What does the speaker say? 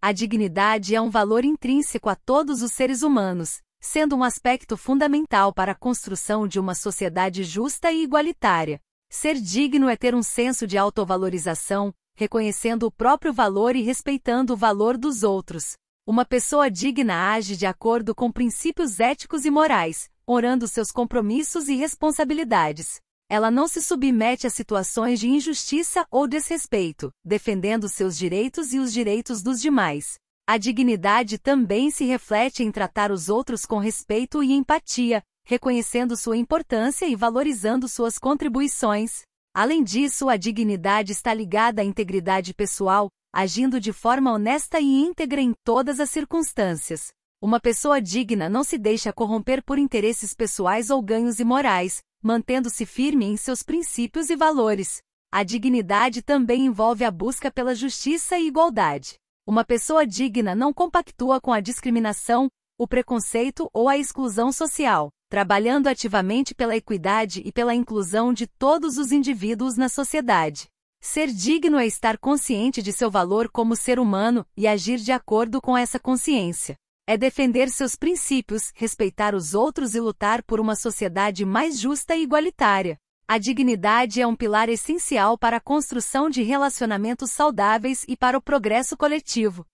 A dignidade é um valor intrínseco a todos os seres humanos, sendo um aspecto fundamental para a construção de uma sociedade justa e igualitária. Ser digno é ter um senso de autovalorização, reconhecendo o próprio valor e respeitando o valor dos outros. Uma pessoa digna age de acordo com princípios éticos e morais, honrando seus compromissos e responsabilidades. Ela não se submete a situações de injustiça ou desrespeito, defendendo seus direitos e os direitos dos demais. A dignidade também se reflete em tratar os outros com respeito e empatia, reconhecendo sua importância e valorizando suas contribuições. Além disso, a dignidade está ligada à integridade pessoal, agindo de forma honesta e íntegra em todas as circunstâncias. Uma pessoa digna não se deixa corromper por interesses pessoais ou ganhos imorais, mantendo-se firme em seus princípios e valores. A dignidade também envolve a busca pela justiça e igualdade. Uma pessoa digna não compactua com a discriminação, o preconceito ou a exclusão social, trabalhando ativamente pela equidade e pela inclusão de todos os indivíduos na sociedade. Ser digno é estar consciente de seu valor como ser humano e agir de acordo com essa consciência é defender seus princípios, respeitar os outros e lutar por uma sociedade mais justa e igualitária. A dignidade é um pilar essencial para a construção de relacionamentos saudáveis e para o progresso coletivo.